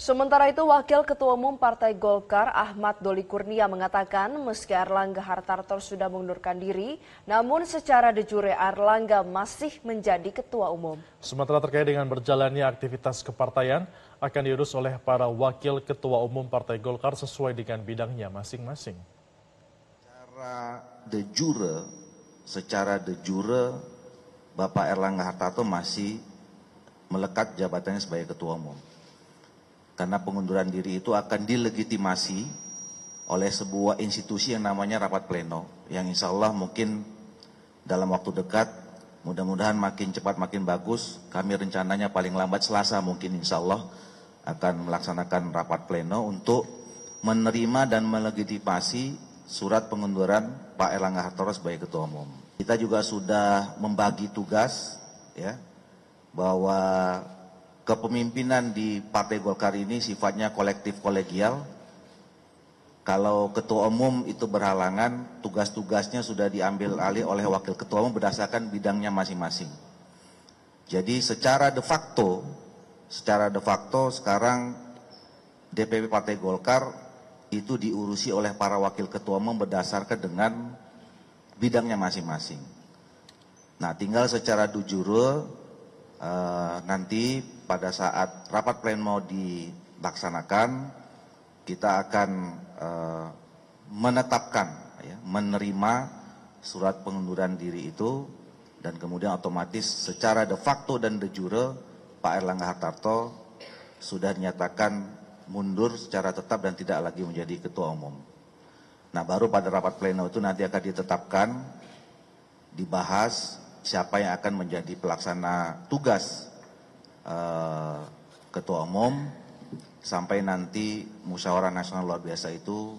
Sementara itu, Wakil Ketua Umum Partai Golkar Ahmad Doli Kurnia mengatakan meski Erlangga Hartarto sudah mengundurkan diri, namun secara de jure Erlangga masih menjadi Ketua Umum. Sementara terkait dengan berjalannya aktivitas kepartaian, akan diurus oleh para Wakil Ketua Umum Partai Golkar sesuai dengan bidangnya masing-masing. Secara de jure, secara de jure, Bapak Erlangga Hartarto masih melekat jabatannya sebagai Ketua Umum karena pengunduran diri itu akan dilegitimasi oleh sebuah institusi yang namanya rapat pleno. Yang insya Allah mungkin dalam waktu dekat, mudah-mudahan makin cepat makin bagus. Kami rencananya paling lambat selasa mungkin insya Allah akan melaksanakan rapat pleno untuk menerima dan melegitimasi surat pengunduran Pak Erlangga Hartoro sebagai Ketua Umum. Kita juga sudah membagi tugas ya bahwa kepemimpinan di Partai Golkar ini sifatnya kolektif kolegial. Kalau ketua umum itu berhalangan, tugas-tugasnya sudah diambil alih oleh wakil ketua umum berdasarkan bidangnya masing-masing. Jadi secara de facto, secara de facto sekarang DPP Partai Golkar itu diurusi oleh para wakil ketua umum berdasarkan dengan bidangnya masing-masing. Nah, tinggal secara dujurul Eh, nanti pada saat rapat pleno dilaksanakan kita akan eh, menetapkan ya, menerima surat pengunduran diri itu dan kemudian otomatis secara de facto dan de jure Pak Erlangga Hartarto sudah dinyatakan mundur secara tetap dan tidak lagi menjadi ketua umum. Nah, baru pada rapat pleno itu nanti akan ditetapkan, dibahas, siapa yang akan menjadi pelaksana tugas eh, ketua umum sampai nanti musyawarah nasional luar biasa itu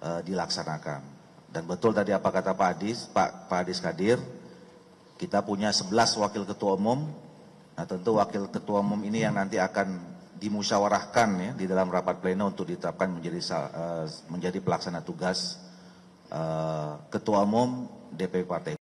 eh, dilaksanakan. Dan betul tadi apa kata Pak Adis, Pak Pak Adis Kadir, kita punya 11 wakil ketua umum. Nah, tentu wakil ketua umum ini yang nanti akan dimusyawarahkan ya di dalam rapat pleno untuk ditetapkan menjadi eh, menjadi pelaksana tugas uh, ketua umum DPP partai.